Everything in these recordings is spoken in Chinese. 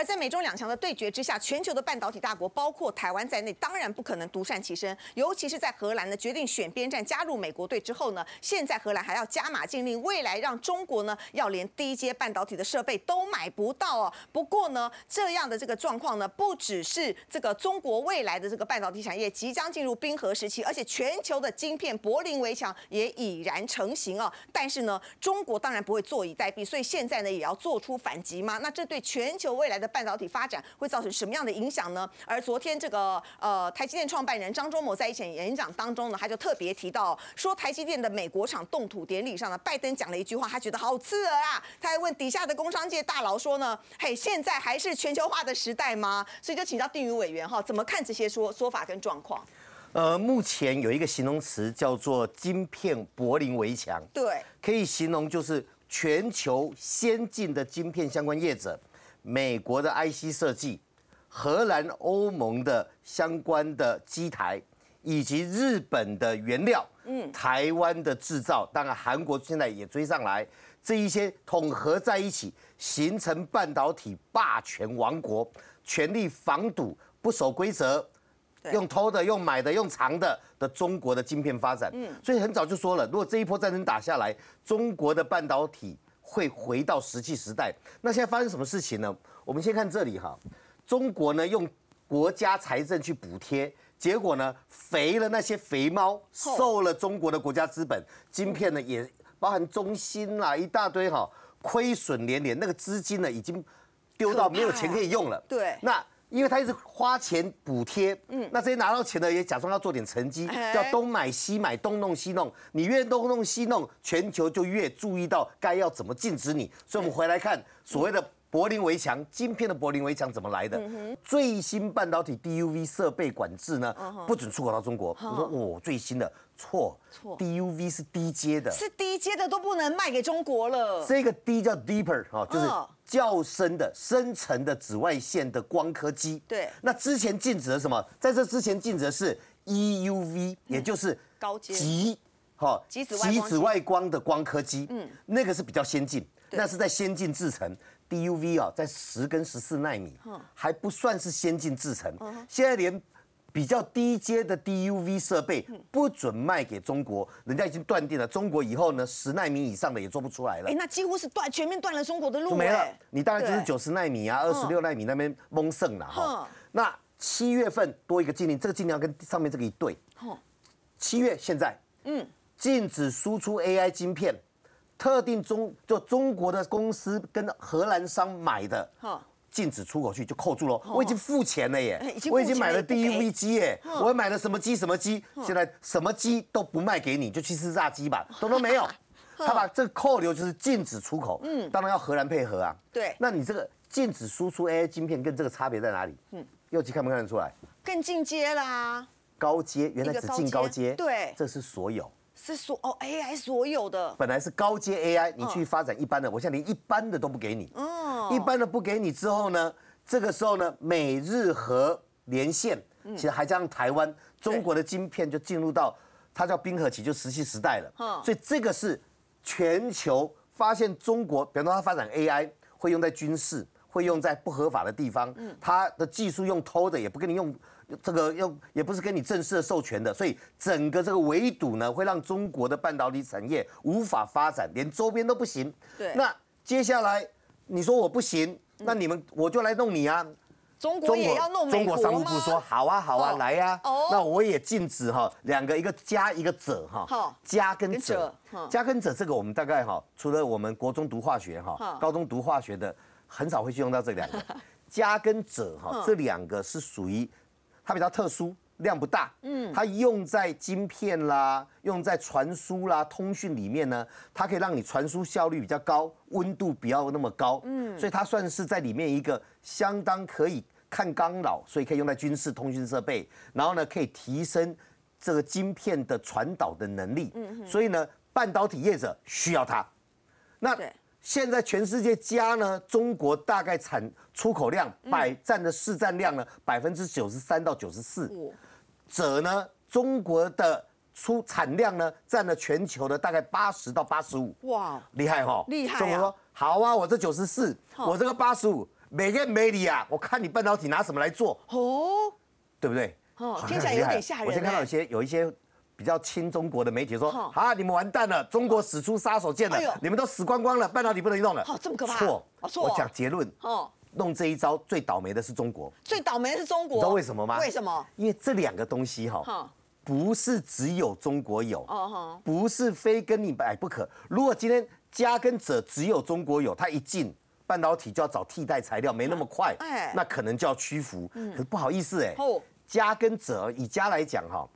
而在美中两强的对决之下，全球的半导体大国，包括台湾在内，当然不可能独善其身。尤其是在荷兰呢决定选边站，加入美国队之后呢，现在荷兰还要加码禁令，未来让中国呢要连低阶半导体的设备都买不到哦。不过呢，这样的这个状况呢，不只是这个中国未来的这个半导体产业即将进入冰河时期，而且全球的晶片柏林围墙也已然成型哦。但是呢，中国当然不会坐以待毙，所以现在呢也要做出反击嘛。那这对全球未来的？半导体发展会造成什么样的影响呢？而昨天这个呃，台积电创办人张忠谋在一场演讲当中呢，他就特别提到说，台积电的美国厂动土典礼上呢，拜登讲了一句话，他觉得好刺耳啊。他还问底下的工商界大佬说呢，嘿，现在还是全球化的时代吗？所以就请教定宇委员哈，怎么看这些说说法跟状况？呃，目前有一个形容词叫做“晶片柏林围墙”，对，可以形容就是全球先进的晶片相关业者。美国的 IC 设计、荷兰欧盟的相关的机台，以及日本的原料，嗯，台湾的制造，当然韩国现在也追上来，这一些统合在一起，形成半导体霸权王国，全力防堵、不守规则，用偷的、用买的、用藏的的中国的晶片发展，嗯，所以很早就说了，如果这一波战争打下来，中国的半导体。会回到石器时代。那现在发生什么事情呢？我们先看这里哈，中国呢用国家财政去补贴，结果呢肥了那些肥猫，瘦了中国的国家资本。晶片呢也包含中芯啦一大堆哈，亏损连连，那个资金呢已经丢到没有钱可以用了。对，那。因为他一直花钱补贴，嗯，那这些拿到钱的也假装要做点成绩，叫东买西买，东弄西弄。你越东弄西弄，全球就越注意到该要怎么禁止你。所以我们回来看所谓的。柏林围墙，晶片的柏林围墙怎么来的？最新半导体 DUV 设备管制呢？不准出口到中国。我说我最新的错错，DUV 是低阶的，是低阶的都不能卖给中国了。这个 D 叫 deeper 哈，就是较深的、深层的紫外线的光刻机。对，那之前禁止的什么？在这之前禁止的是 EUV，也就是高阶极紫外光的光刻机。嗯，那个是比较先进，那是在先进制程。DUV 啊，在十跟十四纳米，还不算是先进制程。现在连比较低阶的 DUV 设备不准卖给中国，人家已经断定了，中国以后呢，十纳米以上的也做不出来了。哎，那几乎是断全面断了中国的路。没了，你大概就是九十纳米啊，二十六纳米那边蒙剩了哈。那七月份多一个禁令，这个禁令跟上面这个一对。七月现在，嗯，禁止输出 AI 晶片。特定中就中国的公司跟荷兰商买的，禁止出口去就扣住了。我已经付钱了耶，我已经买了第一危机耶，我买了什么机什么机，现在什么机都不卖给你，就去吃炸鸡吧，懂了没有？他把这个扣留就是禁止出口，嗯，当然要荷兰配合啊。对，那你这个禁止输出 A I 芯片跟这个差别在哪里？嗯，又去看不看得出来？更进阶啦，高阶，原来只进高阶，对，这是所有。是说哦，AI 所有的本来是高阶 AI，你去发展一般的，我现在连一般的都不给你。嗯，一般的不给你之后呢，这个时候呢，美日和连线，其实还上台湾中国的晶片就进入到它叫冰河期，就石器时代了。嗯，所以这个是全球发现中国，比方说它发展 AI 会用在军事。会用在不合法的地方，嗯，他的技术用偷的，也不跟你用，这个用也不是跟你正式的授权的，所以整个这个围堵呢，会让中国的半导体产业无法发展，连周边都不行。对，那接下来你说我不行，那你们我就来弄你啊。中国也要弄中国商务部说好啊好啊，来呀。哦，那我也禁止哈，两个一个加一个者哈，加跟者，加跟者这个我们大概哈，除了我们国中读化学哈，高中读化学的。很少会用到这两个 加跟者哈，这两个是属于它比较特殊，量不大。嗯，它用在晶片啦，用在传输啦、通讯里面呢，它可以让你传输效率比较高，温度不要那么高。嗯，所以它算是在里面一个相当可以抗干扰，所以可以用在军事通讯设备。然后呢，可以提升这个晶片的传导的能力。嗯，所以呢，半导体业者需要它。那现在全世界加呢，中国大概产出口量，百占的市占量呢百分之九十三到九十四，者呢中国的出产量呢占了全球的大概八十到八十五。哇，厉害哈！厉害！中国说好啊，我这九十四，我这个八十五，没跟没理啊！我看你半导体拿什么来做？哦，对不对？哦，听起来有点吓人。我先看到有些，有一些。比较亲中国的媒体说：“啊，你们完蛋了！中国使出杀手锏了，你们都死光光了，半导体不能用了。”好，这么可怕。错，我讲结论。哦，弄这一招最倒霉的是中国，最倒霉的是中国。你知道为什么吗？为什么？因为这两个东西哈，不是只有中国有不是非跟你们不可。如果今天加跟者只有中国有，它一进半导体就要找替代材料，没那么快，哎，那可能就要屈服。可不好意思哎，加跟者以加来讲哈。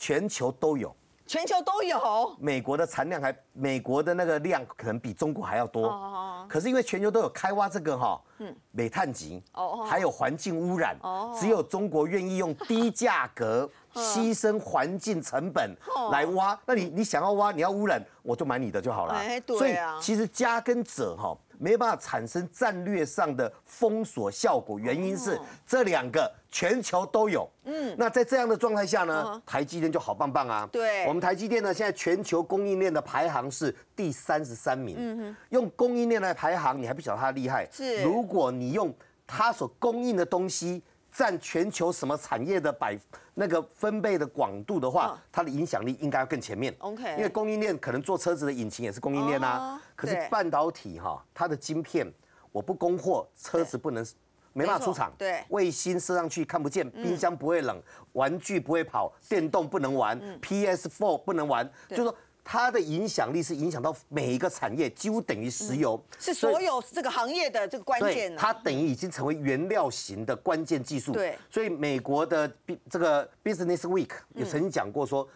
全球都有，全球都有。美国的产量还，美国的那个量可能比中国还要多。可是因为全球都有开挖这个哈，嗯，煤炭级，哦还有环境污染，哦只有中国愿意用低价格 牺牲环境成本来挖。那你你想要挖，你要污染，我就买你的就好了。哎，对所以其实家跟者哈没办法产生战略上的封锁效果，原因是这两个。全球都有，嗯，那在这样的状态下呢，台积电就好棒棒啊。对，我们台积电呢，现在全球供应链的排行是第三十三名。嗯哼，用供应链来排行，你还不晓得它厉害。是，如果你用它所供应的东西占全球什么产业的百那个分贝的广度的话，它的影响力应该要更前面。OK，因为供应链可能做车子的引擎也是供应链啊，可是半导体哈，它的晶片我不供货，车子不能。没办法出厂，对卫星射上去看不见，冰箱不会冷，玩具不会跑，电动不能玩 p s Four 不能玩，就是说它的影响力是影响到每一个产业，几乎等于石油，是所有这个行业的这个关键。它等于已经成为原料型的关键技术。对，所以美国的这个《Business Week》也曾经讲过说，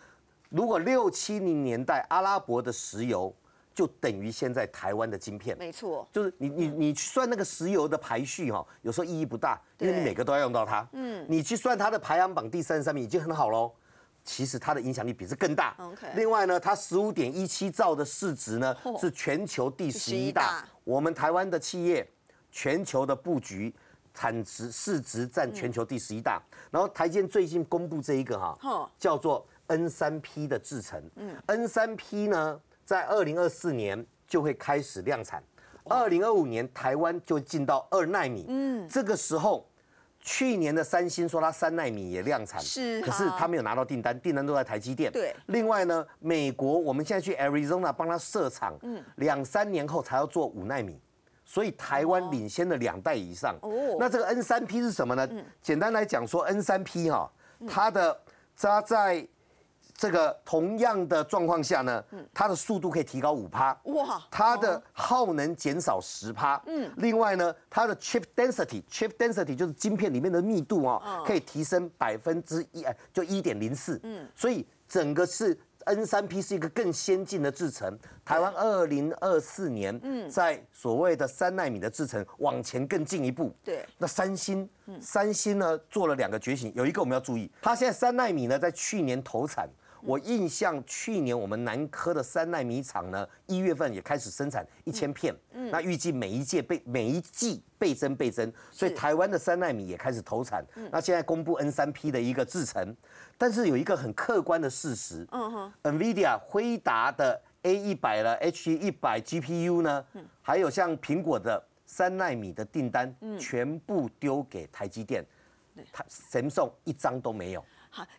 如果六七零年代阿拉伯的石油。就等于现在台湾的晶片，没错，就是你你你算那个石油的排序哈，有时候意义不大，因为你每个都要用到它。嗯，你去算它的排行榜第三十三名已经很好喽，其实它的影响力比这更大。OK，另外呢，它十五点一七兆的市值呢是全球第十一大，我们台湾的企业全球的布局产值市值占全球第十一大。然后台建最近公布这一个哈，叫做 N 三 P 的制程，嗯，N 三 P 呢。在二零二四年就会开始量产，二零二五年台湾就进到二纳米。嗯，这个时候，去年的三星说它三纳米也量产，是，可是它没有拿到订单，订单都在台积电。对。另外呢，美国我们现在去 Arizona 帮它设厂，嗯，两三年后才要做五纳米，所以台湾领先的两代以上。哦。那这个 N 三 P 是什么呢？简单来讲说 N 三 P 哈，它的扎在。这个同样的状况下呢，它的速度可以提高五趴，哇，它的耗能减少十趴，嗯，另外呢，它的 chip density，chip density 就是晶片里面的密度哦，可以提升百分之一，哎，就一点零四，嗯，所以整个是 N 三 P 是一个更先进的制程，台湾二零二四年，在所谓的三纳米的制程往前更进一步，对，那三星，三星呢做了两个觉醒，有一个我们要注意，它现在三纳米呢在去年投产。我印象去年我们南科的三奈米厂呢，一月份也开始生产一千片，嗯，那预计每一届倍每一季倍增倍增，所以台湾的三奈米也开始投产，嗯，那现在公布 N 三 P 的一个制程，但是有一个很客观的事实，嗯哼，NVIDIA 辉达的 A 一百了 H 一百 GPU 呢，还有像苹果的三奈米的订单，全部丢给台积电，他神送一张都没有。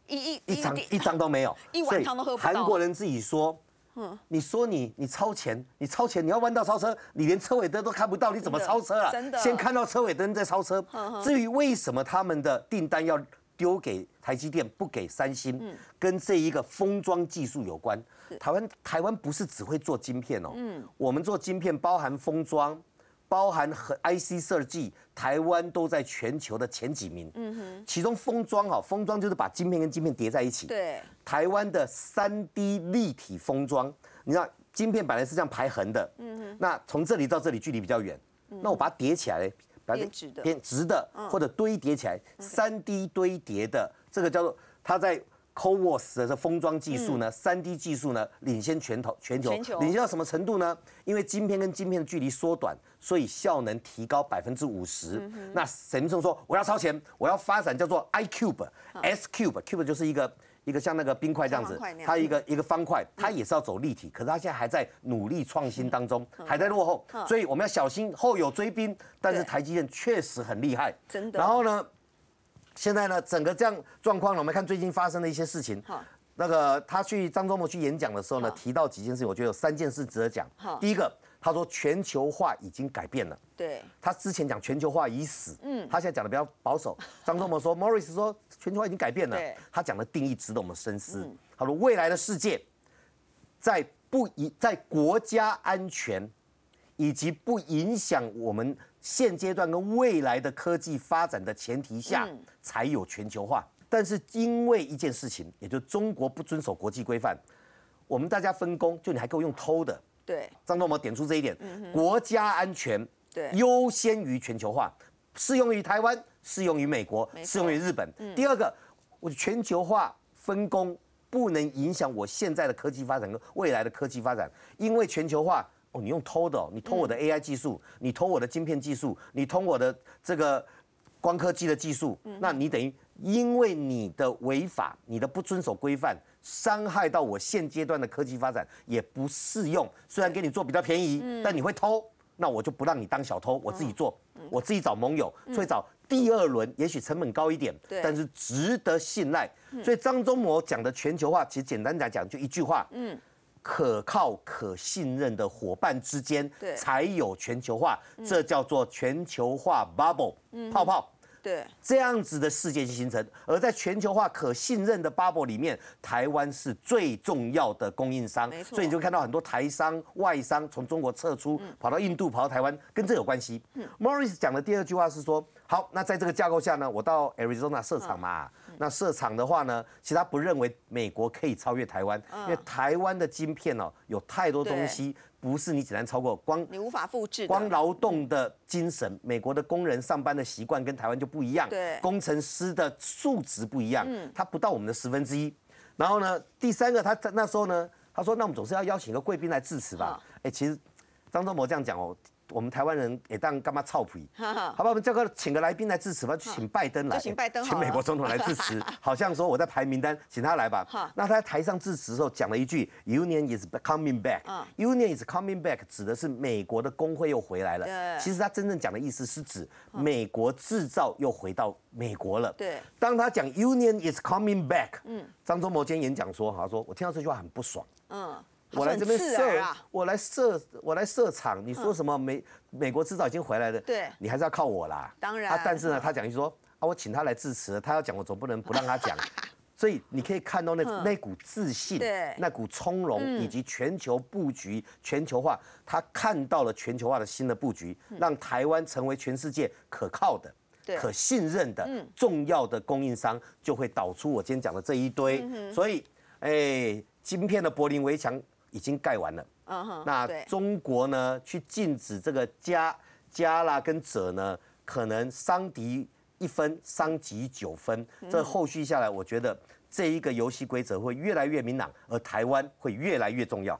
一一一张一张都没有，一碗汤都喝不到。韩国人自己说：“嗯，你说你你超前，你超前，你要弯道超车，你连车尾灯都看不到，你怎么超车啊？真的，先看到车尾灯再超车。至于为什么他们的订单要丢给台积电不给三星，跟这一个封装技术有关。台湾台湾不是只会做晶片哦，嗯，我们做晶片包含封装。”包含和 IC 设计，台湾都在全球的前几名。嗯哼，其中封装哈，封装就是把晶片跟晶片叠在一起。对，台湾的 3D 立体封装，你知道晶片本来是这样排横的。嗯哼，那从这里到这里距离比较远，那我把它叠起来，变直的，变直的或者堆叠起来，3D 堆叠的，这个叫做它在。c o v o s 的封装技术呢三 d 技术呢，领先全球，全球领先到什么程度呢？因为晶片跟晶片的距离缩短，所以效能提高百分之五十。那沈圣说：“我要超前，我要发展叫做 iCube、sCube，Cube 就是一个一个像那个冰块这样子，它一个一个方块，它也是要走立体，可是它现在还在努力创新当中，还在落后，所以我们要小心后有追兵。但是台积电确实很厉害，真的。然后呢？现在呢，整个这样状况呢，我们看最近发生的一些事情。好，那个他去张忠谋去演讲的时候呢，提到几件事，我觉得有三件事值得讲。好，第一个，他说全球化已经改变了。对，他之前讲全球化已死，嗯，他现在讲的比较保守。张忠谋说，Morris 说，全球化已经改变了。他讲的定义值得我们深思。他说未来的世界，在不一在国家安全。以及不影响我们现阶段跟未来的科技发展的前提下，才有全球化。但是因为一件事情，也就中国不遵守国际规范，我们大家分工，就你还给我用偷的。对，张东茂点出这一点，国家安全对优先于全球化，适用于台湾，适用于美国，适用于日本。第二个，我全球化分工不能影响我现在的科技发展和未来的科技发展，因为全球化。哦，你用偷的，你偷我的 AI 技术，你偷我的晶片技术，你偷我的这个光科技的技术，那你等于因为你的违法，你的不遵守规范，伤害到我现阶段的科技发展也不适用。虽然给你做比较便宜，但你会偷，那我就不让你当小偷，我自己做，我自己找盟友，所以找第二轮，也许成本高一点，但是值得信赖。所以张忠谋讲的全球化，其实简单来讲就一句话，嗯。可靠、可信任的伙伴之间，才有全球化，这叫做全球化 bubble，泡泡。对，这样子的世界去形成，而在全球化可信任的 bubble 里面，台湾是最重要的供应商，所以你就看到很多台商、外商从中国撤出，跑到印度、跑到台湾，跟这有关系。Morris 讲的第二句话是说，好，那在这个架构下呢，我到 Arizona 设厂嘛，那设厂的话呢，其实他不认为美国可以超越台湾，因为台湾的晶片哦，有太多东西。不是你只能超过光，你无法复制光劳动的精神。美国的工人上班的习惯跟台湾就不一样，对工程师的素质不一样，嗯，他不到我们的十分之一。然后呢，第三个，他在那时候呢，他说：“那我们总是要邀请一个贵宾来致辞吧？”哎，其实张忠谋这样讲哦。我们台湾人也当干嘛操皮？好吧，我们这个请个来宾来致辞吧，就请拜登来，请拜登，请美国总统来致辞。好像说我在排名单，请他来吧。那他台上致辞的时候讲了一句：“Union is coming back。”“Union is coming back” 指的是美国的工会又回来了。其实他真正讲的意思是指美国制造又回到美国了。对，当他讲 “Union is coming back”，嗯，张忠谋今天演讲说：“他说我听到这句话很不爽。”嗯。我来这边设，我来设，我来设厂。你说什么？美美国制造已经回来了，对，你还是要靠我啦。当然，他但是呢，他讲就说啊，我请他来致辞，他要讲，我总不能不让他讲。所以你可以看到那那股自信，对，那股从容，以及全球布局全球化，他看到了全球化的新的布局，让台湾成为全世界可靠的、可信任的、重要的供应商，就会导出我今天讲的这一堆。所以，哎，晶片的柏林围墙。已经盖完了，嗯哼，那中国呢？去禁止这个加加啦跟者呢，可能伤敌一分，伤己九分。这后续下来，我觉得这一个游戏规则会越来越明朗，而台湾会越来越重要。